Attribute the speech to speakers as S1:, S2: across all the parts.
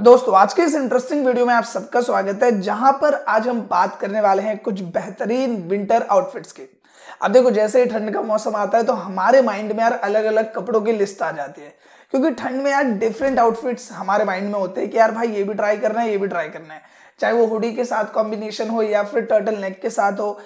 S1: दोस्तों आज के इस इंटरेस्टिंग वीडियो में आप सबका स्वागत है जहां पर आज हम बात करने वाले हैं कुछ बेहतरीन विंटर आउटफिट्स की अब देखो जैसे ही ठंड का मौसम आता है तो हमारे माइंड में यार अलग अलग कपड़ों की लिस्ट आ जाती है क्योंकि ठंड में यार डिफरेंट आउटफिट्स हमारे माइंड में होते हैं कि यार भाई ये भी ट्राई करना है ये भी ट्राई करना है चाहे वो हुडी के साथ कॉम्बिनेशन हो या फिर टर्टल नेक के साथ हो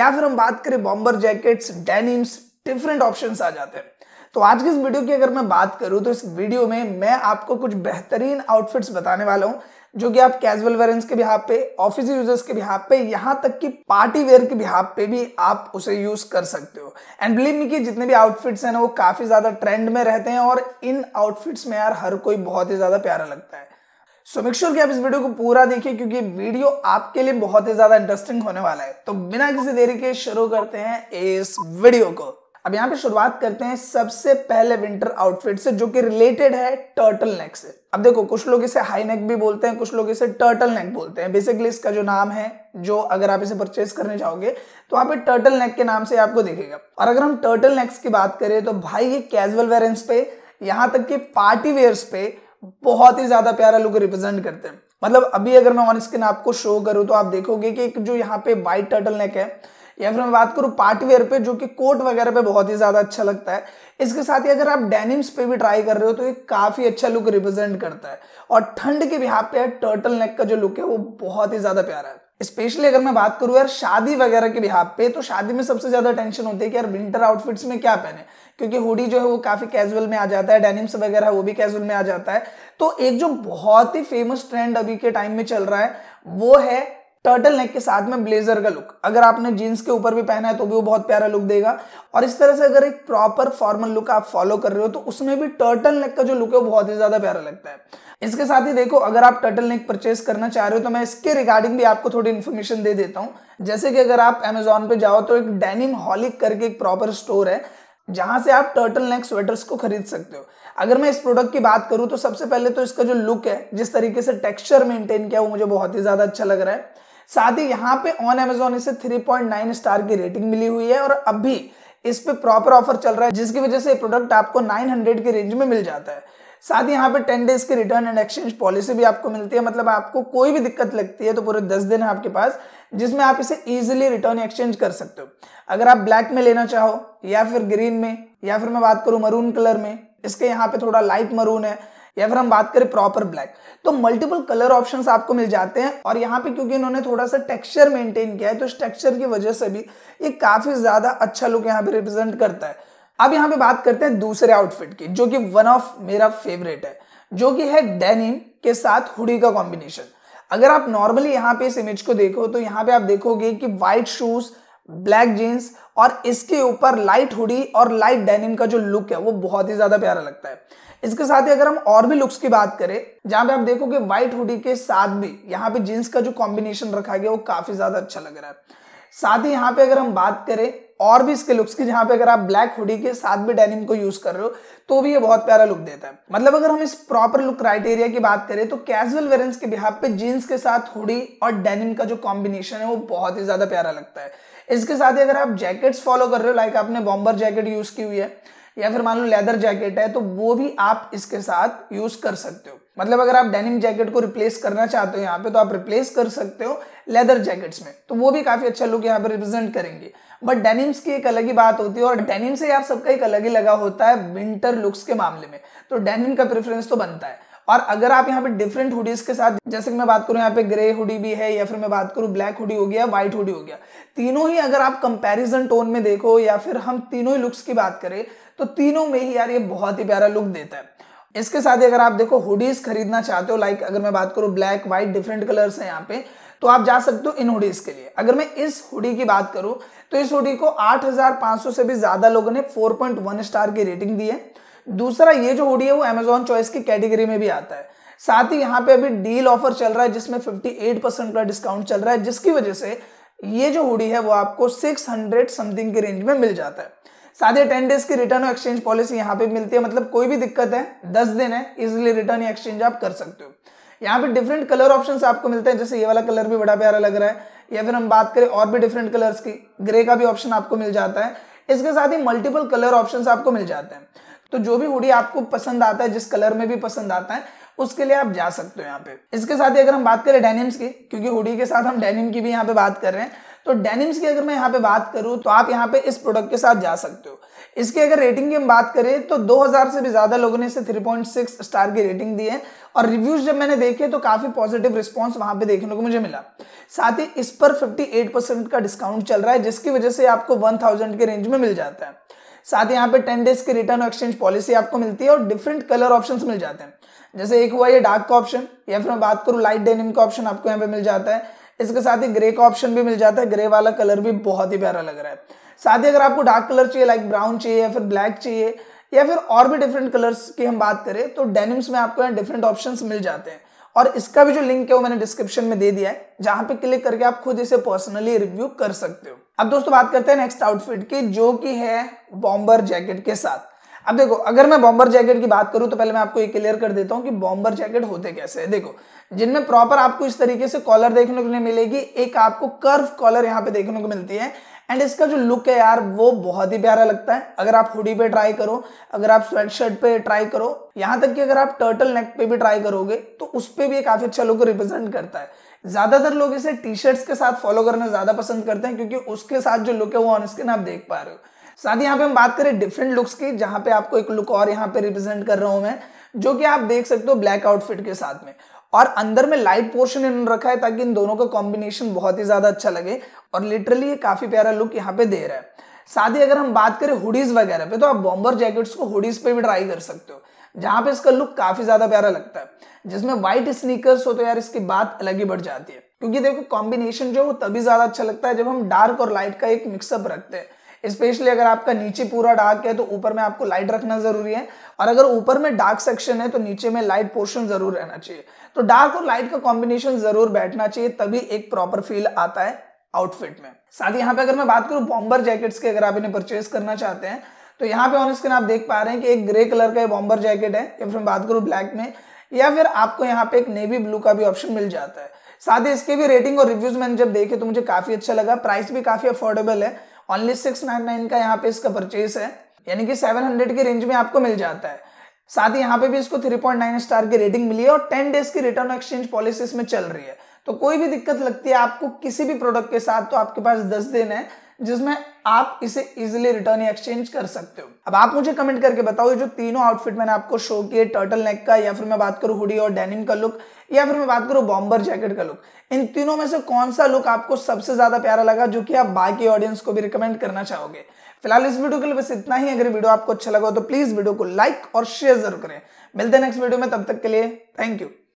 S1: या फिर हम बात करें bomber jackets denims different option आ जाते हैं तो आज की इस वीडियो की अगर मैं बात करूं तो इस वीडियो में मैं आपको कुछ बेहतरीन आउटफिट्स बताने वाला हूं जो कि आप कैजुअल वेरेंस के बिहाब पे ऑफिस यूजर्स के बिहाब पे यहां तक कि पार्टी वेयर के बिहाब पे भी आप उसे यूज कर सकते हो एंड बिलीव मी कि जितने भी आउटफिट्स हैं ना वो काफी ज्यादा ट्रेंड में रहते हैं और इन आउटफिट्स में यार हर कोई बहुत ही ज्यादा प्यारा लगता है सो मेक श्योर कि आप इस वीडियो को पूरा देखिए क्योंकि वीडियो आपके लिए बहुत ही ज्यादा इंटरेस्टिंग होने वाला है तो बिना किसी देरी के शुरू करते हैं इस वीडियो को अब यहां पे शुरुआत करते हैं सबसे पहले विंटर आउटफिट से जो कि रिलेटेड है टर्टल नेक से अब देखो कुछ लोग इसे हाई नेक भी बोलते हैं कुछ लोग इसे टर्टल नेक बोलते हैं बेसिकली इसका जो नाम है जो अगर आप इसे परचेज करने जाओगे तो आप टर्टल नेक के नाम से आपको देखेगा और अगर हम टर्टल नेक्स की बात करें तो भाई ये कैजुअल वेरेंस पे यहाँ तक कि पार्टी वेयर्स पे बहुत ही ज्यादा प्यारा लुक रिप्रेजेंट करते हैं मतलब अभी अगर मैं ऑन स्क्रीन आपको शो करूँ तो आप देखोगे कि जो यहाँ पे वाइट टर्टल नेक है या फिर मैं बात करूँ पार्टवेयर पे जो कि कोट वगैरह पे बहुत ही ज़्यादा अच्छा लगता है इसके साथ ही अगर आप डेनिम्स पे भी ट्राई कर रहे हो तो ये काफ़ी अच्छा लुक रिप्रेजेंट करता है और ठंड के बिहार पे टर्टल नेक का जो लुक है वो बहुत ही ज़्यादा प्यारा है स्पेशली अगर मैं बात करूँ यार शादी वगैरह के बिहार पे तो शादी में सबसे ज़्यादा टेंशन होती है कि यार विंटर आउटफिट्स में क्या पहने क्योंकि हुडी जो है वो काफ़ी कैजुअल में आ जाता है डेनिम्स वगैरह वो भी कैजुअल में आ जाता है तो एक जो बहुत ही फेमस ट्रेंड अभी के टाइम में चल रहा है वो है टर्टल नेक के साथ में ब्लेजर का लुक अगर आपने जीन्स के ऊपर भी पहना है तो भी वो बहुत प्यारा लुक देगा और इस तरह से अगर एक प्रॉपर फॉर्मल लुक आप फॉलो कर रहे हो तो उसमें भी टर्टल नेक का जो लुक है वो बहुत ही ज्यादा प्यारा लगता है इसके साथ ही देखो अगर आप टर्टल नेक परचेस करना चाह रहे हो तो मैं इसके रिगार्डिंग भी आपको थोड़ी इन्फॉर्मेशन दे देता हूँ जैसे कि अगर आप अमेजोन पे जाओ तो एक डेनिम हॉलिक करके एक प्रॉपर स्टोर है जहां से आप टर्टल नेक स्वेटर्स को खरीद सकते हो अगर मैं इस प्रोडक्ट की बात करूं तो सबसे पहले तो इसका जो लुक है जिस तरीके से टेक्सचर मेंटेन किया वो मुझे बहुत ही ज्यादा अच्छा लग रहा है साथ ही यहाँ पे ऑन एमेजोन इसे 3.9 स्टार की रेटिंग मिली हुई है और अब भी इस पे प्रॉपर ऑफर चल रहा है जिसकी वजह से प्रोडक्ट आपको 900 के रेंज में मिल जाता है साथ ही यहाँ पे टेन डेज की रिटर्न एंड एक्सचेंज पॉलिसी भी आपको मिलती है मतलब आपको कोई भी दिक्कत लगती है तो पूरे दस दिन है आपके पास जिसमें आप इसे ईजिली रिटर्न एक्सचेंज कर सकते हो अगर आप ब्लैक में लेना चाहो या फिर ग्रीन में या फिर मैं बात करूं मरून कलर में इसके यहाँ पे थोड़ा लाइट मरून है या फिर हम बात करें प्रॉपर ब्लैक तो मल्टीपल कलर ऑप्शन आपको मिल जाते हैं और यहाँ पे क्योंकि इन्होंने थोड़ा सा टेक्स्चर मेंटेन किया है तो टेक्स्चर की वजह से भी ये काफी ज्यादा अच्छा लुक यहाँ पे रिप्रेजेंट करता है अब यहाँ पे बात करते हैं दूसरे आउटफिट की जो कि वन ऑफ मेरा फेवरेट है जो कि है डेनिम के साथ हुडी का कॉम्बिनेशन अगर आप नॉर्मली यहाँ पे इस इमेज को देखो तो यहाँ पे आप देखोगे कि व्हाइट शूज ब्लैक जीन्स और इसके ऊपर लाइट हुडी और लाइट डेनिम का जो लुक है वो बहुत ही ज्यादा प्यारा लगता है इसके साथ ही अगर हम और भी लुक्स की बात करें जहां पे आप देखोगे व्हाइट हुडी के साथ भी यहाँ पे जींस का जो कॉम्बिनेशन रखा गया वो काफी ज्यादा अच्छा लग रहा है साथ ही यहाँ पे अगर हम बात करें और भी इसके लुक्स की जहां पे अगर आप ब्लैक हुडी के साथ भी डेनिम को यूज कर रहे हो तो भी ये बहुत प्यारा लुक देता है मतलब अगर हम इस प्रॉपर लुक क्राइटेरिया की बात करें तो कैजुअल वेरेंस के बिहार पे जींस के साथ हुडी और डेनिम का जो कॉम्बिनेशन है वो बहुत ही ज्यादा प्यारा लगता है इसके साथ ही अगर आप जैकेट्स फॉलो कर रहे हो लाइक आपने बॉम्बर जैकेट यूज की हुई है या फिर मान लो लेदर जैकेट है तो वो भी आप इसके साथ यूज कर सकते हो मतलब अगर आप डेनिम जैकेट को रिप्लेस करना चाहते हो यहाँ पे तो आप रिप्लेस कर सकते हो लेदर जैकेट्स में तो वो भी काफी अच्छा लुक यहाँ पे रिप्रेजेंट करेंगे बट डेनिम्स की एक अलग ही बात होती है और डेनिम से यार सबका एक अलग ही लगा होता है विंटर लुक्स के मामले में तो डेनिम का प्रेफरेंस तो बनता है और अगर आप यहाँ पे डिफरेंट हुडीज के साथ जैसे कि मैं बात करूँ यहाँ पे ग्रे हुडी भी है या फिर मैं बात करूँ ब्लैक हुडी हो गया व्हाइट हुडी हो गया तीनों ही अगर आप कंपेरिजन टोन में देखो या फिर हम तीनों ही लुक्स की बात करें तो तीनों में ही यार ये बहुत ही प्यारा लुक देता है इसके साथ ही अगर आप देखो हुडीज खरीदना चाहते हो लाइक अगर मैं बात करूँ ब्लैक व्हाइट डिफरेंट कलर्स हैं यहाँ पे तो आप जा सकते हो इन हुडीज के लिए अगर मैं इस हुडी की बात करूँ तो इस हुडी को 8,500 से भी ज्यादा लोगों ने 4.1 स्टार की रेटिंग दी है दूसरा ये जो हुडी है वो अमेजोन चॉइस की कैटेगरी में भी आता है साथ ही यहाँ पे अभी डील ऑफर चल रहा है जिसमें 58 परसेंट का डिस्काउंट चल रहा है जिसकी वजह से ये जो हुडी है वो आपको 600 समथिंग के रेंज में मिल जाता है साथ ही टेन डेज की रिटर्न और एक्सचेंज पॉलिसी यहाँ पे मिलती है मतलब कोई भी दिक्कत है दस दिन है इजिली रिटर्न या एक्सचेंज आप कर सकते हो यहाँ पे डिफरेंट कलर ऑप्शन आपको मिलते हैं जैसे ये वाला कलर भी बड़ा प्यारा लग रहा है या फिर हम बात करें और भी डिफरेंट कलर्स की ग्रे का भी ऑप्शन आपको मिल जाता है इसके साथ ही मल्टीपल कलर ऑप्शन आपको मिल जाते हैं तो जो भी हुडी आपको पसंद आता है जिस कलर में भी पसंद आता है उसके लिए आप जा सकते हो यहाँ पे इसके साथ ही अगर हम बात करें डेनिम्स की क्योंकि हुडी के साथ हम डेनिम की भी यहाँ पे बात कर रहे हैं तो डेनिम्स की अगर मैं यहाँ पे बात करूँ तो आप यहाँ पे इस प्रोडक्ट के साथ जा सकते हो इसके अगर रेटिंग की हम बात करें तो 2000 से भी ज़्यादा लोगों ने इसे 3.6 स्टार की रेटिंग दी है और रिव्यूज जब मैंने देखे तो काफ़ी पॉजिटिव रिस्पॉन्स वहां पे देखने को मुझे मिला साथ ही इस पर 58 परसेंट का डिस्काउंट चल रहा है जिसकी वजह से आपको 1000 के रेंज में मिल जाता है साथ ही यहाँ पे टेन डेज की रिटर्न एक्सचेंज पॉलिसी आपको मिलती है और डिफरेंट कलर ऑप्शंस मिल जाते हैं जैसे एक हुआ ये डार्क का ऑप्शन या फिर मैं बात करूँ लाइट डेनिम का ऑप्शन आपको यहाँ पे मिल जाता है इसके साथ ही ग्रे का ऑप्शन भी मिल जाता है ग्रे वाला कलर भी बहुत ही प्यारा लग रहा है साथ ही अगर आपको डार्क कलर चाहिए लाइक ब्राउन चाहिए या फिर ब्लैक चाहिए या फिर और भी डिफरेंट कलर्स की हम बात करें तो डेनिम्स में आपको यहाँ डिफरेंट ऑप्शन मिल जाते हैं और इसका भी जो लिंक है वो मैंने डिस्क्रिप्शन में दे दिया है जहां पे क्लिक करके आप खुद इसे पर्सनली रिव्यू कर सकते हो अब दोस्तों बात करते हैं नेक्स्ट आउटफिट की जो कि है बॉम्बर जैकेट के साथ अब देखो अगर मैं बॉम्बर जैकेट की बात करूं तो पहले मैं आपको ये क्लियर कर देता हूं कि बॉम्बर जैकेट होते कैसे है देखो जिनमें प्रॉपर आपको इस तरीके से कॉलर देखने को मिलेगी एक आपको कर्व कॉलर यहाँ पे देखने को मिलती है एंड इसका जो लुक है यार वो बहुत ही प्यारा लगता है अगर आप हुडी पे ट्राई करो अगर आप स्वेट शर्ट पे ट्राई करो यहाँ तक कि अगर आप टर्टल नेक पे भी ट्राई करोगे तो उस पर भी काफ़ी अच्छा लुक रिप्रेजेंट करता है ज़्यादातर लोग इसे टी शर्ट्स के साथ फॉलो करना ज़्यादा पसंद करते हैं क्योंकि उसके साथ जो लुक है वो ऑन स्किन आप देख पा रहे हो साथ ही यहाँ पे हम बात करें डिफरेंट लुक्स की जहाँ पे आपको एक लुक और यहाँ पे रिप्रेजेंट कर रहा हूँ मैं जो कि आप देख सकते हो ब्लैक आउटफिट के साथ में और अंदर में लाइट पोर्शन इन्होंने रखा है ताकि इन दोनों का कॉम्बिनेशन बहुत ही ज्यादा अच्छा लगे और लिटरली ये काफी प्यारा लुक यहाँ पे दे रहा है साथ ही अगर हम बात करें हुडीज वगैरह पे तो आप बॉम्बर जैकेट्स को हुडीज पे भी ट्राई कर सकते हो जहां पे इसका लुक काफी ज्यादा प्यारा लगता है जिसमें व्हाइट स्नीकर्स हो तो यार इसकी बात अलग ही बढ़ जाती है क्योंकि देखो कॉम्बिनेशन जो है वो तभी ज्यादा अच्छा लगता है जब हम डार्क और लाइट का एक मिक्सअप रखते हैं स्पेशली अगर आपका नीचे पूरा डार्क है तो ऊपर में आपको लाइट रखना जरूरी है और अगर ऊपर में डार्क सेक्शन है तो नीचे में लाइट पोर्शन जरूर रहना चाहिए तो डार्क और लाइट का कॉम्बिनेशन जरूर बैठना चाहिए तभी एक प्रॉपर फील आता है आउटफिट में साथ ही यहाँ पे अगर मैं बात करूँ बॉम्बर जैकेट्स की अगर आप इन्हें परचेज करना चाहते हैं तो यहाँ पे ऑन स्क्रीन आप देख पा रहे हैं कि एक ग्रे कलर का बॉम्बर जैकेट है या फिर मैं बात करूँ ब्लैक में या फिर आपको यहाँ पे एक नेवी ब्लू का भी ऑप्शन मिल जाता है साथ ही इसके भी रेटिंग और रिव्यूज मैंने जब देखे तो मुझे काफी अच्छा लगा प्राइस भी काफी अफोर्डेबल है ओनली सिक्स नाइन नाइन का यहाँ पे इसका परचेज है यानी कि सेवन हंड्रेड के रेंज में आपको मिल जाता है साथ ही यहाँ पे भी इसको थ्री पॉइंट नाइन स्टार की रेटिंग मिली है और टेन डेज की रिटर्न एक्सचेंज पॉलिसी इसमें चल रही है तो कोई भी दिक्कत लगती है आपको किसी भी प्रोडक्ट के साथ तो आपके पास दस दिन है जिसमें आप इसे इजिली रिटर्न या एक्सचेंज कर सकते हो अब आप मुझे कमेंट करके बताओ जो तीनों आउटफिट मैंने आपको शो किए टर्टल नेक का या फिर मैं बात करूं हुडी और डेनिम का लुक या फिर मैं बात करूं बॉम्बर जैकेट का लुक इन तीनों में से कौन सा लुक आपको सबसे ज्यादा प्यारा लगा जो कि आप बाकी ऑडियंस को भी रिकमेंड करना चाहोगे फिलहाल इस वीडियो के लिए बस इतना ही अगर वीडियो आपको अच्छा लगा तो प्लीज वीडियो को लाइक और शेयर जरूर करें मिलते हैं नेक्स्ट वीडियो में तब तक के लिए थैंक यू